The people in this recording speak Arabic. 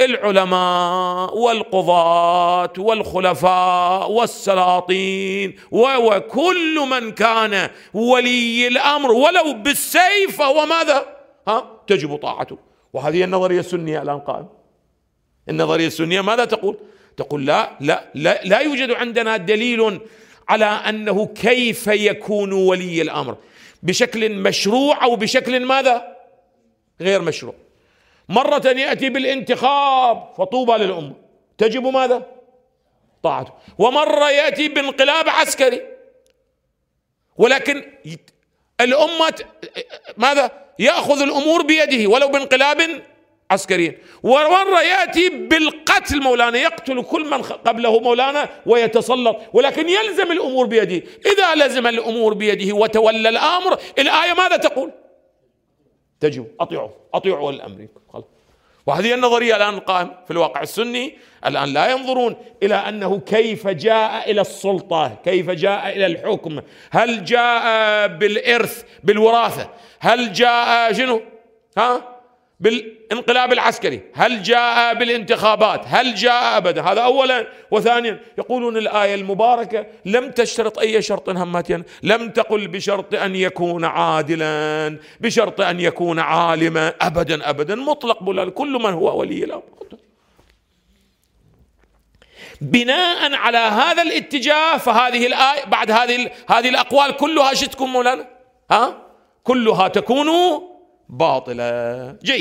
العلماء والقضاة والخلفاء والسلاطين وكل من كان ولي الأمر ولو بالسيف فهو ماذا ها تجب طاعته وهذه النظرية السنية الآن قائمة النظرية السنية ماذا تقول تقول لا لا لا, لا يوجد عندنا دليل على أنه كيف يكون ولي الأمر بشكل مشروع أو بشكل ماذا غير مشروع مرة يأتي بالانتخاب فطوبى للأمة تجب ماذا؟ طاعته ومرة يأتي بانقلاب عسكري ولكن الأمة ماذا؟ يأخذ الأمور بيده ولو بانقلاب عسكري ومرة يأتي بالقتل مولانا يقتل كل من قبله مولانا ويتسلط ولكن يلزم الأمور بيده إذا لزم الأمور بيده وتولى الأمر الآية ماذا تقول؟ تجب أطيعوا أطيعوا الأمر وهذه النظرية الآن القائمة في الواقع السني الآن لا ينظرون إلى أنه كيف جاء إلى السلطة كيف جاء إلى الحكم هل جاء بالإرث بالوراثة هل جاء شنو ها بالانقلاب العسكري هل جاء بالانتخابات هل جاء أبدا هذا أولا وثانيا يقولون الآية المباركة لم تشترط أي شرط هماتيا لم تقل بشرط أن يكون عادلا بشرط أن يكون عالما أبدا أبدا مطلق بلال كل من هو ولي الأمر بناء على هذا الاتجاه فهذه الآية بعد هذه هذه الأقوال كلها شتكم مولانا ها كلها تكون باطلة جيد